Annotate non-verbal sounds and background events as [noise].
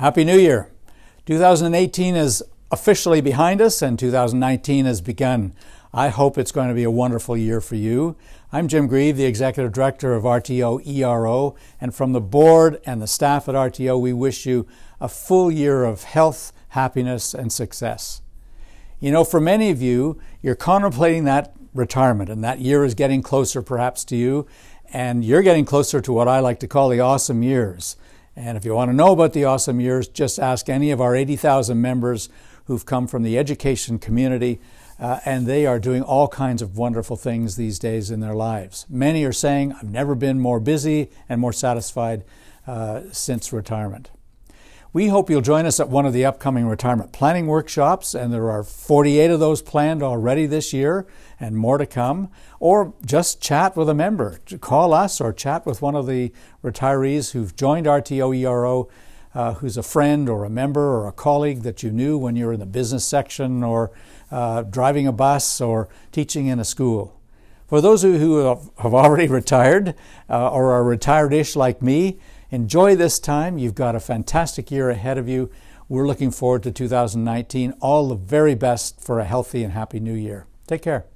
Happy New Year. 2018 is officially behind us and 2019 has begun. I hope it's going to be a wonderful year for you. I'm Jim Grieve, the Executive Director of RTO ERO, and from the board and the staff at RTO, we wish you a full year of health, happiness, and success. You know, for many of you, you're contemplating that retirement, and that year is getting closer perhaps to you, and you're getting closer to what I like to call the awesome years. And if you want to know about the awesome years, just ask any of our 80,000 members who've come from the education community, uh, and they are doing all kinds of wonderful things these days in their lives. Many are saying, I've never been more busy and more satisfied uh, since retirement. We hope you'll join us at one of the upcoming retirement planning workshops, and there are 48 of those planned already this year and more to come. Or just chat with a member. Call us or chat with one of the retirees who've joined RTOERO, uh, who's a friend or a member or a colleague that you knew when you were in the business section or uh, driving a bus or teaching in a school. For those who have already [laughs] retired uh, or are retired ish like me, Enjoy this time. You've got a fantastic year ahead of you. We're looking forward to 2019. All the very best for a healthy and happy new year. Take care.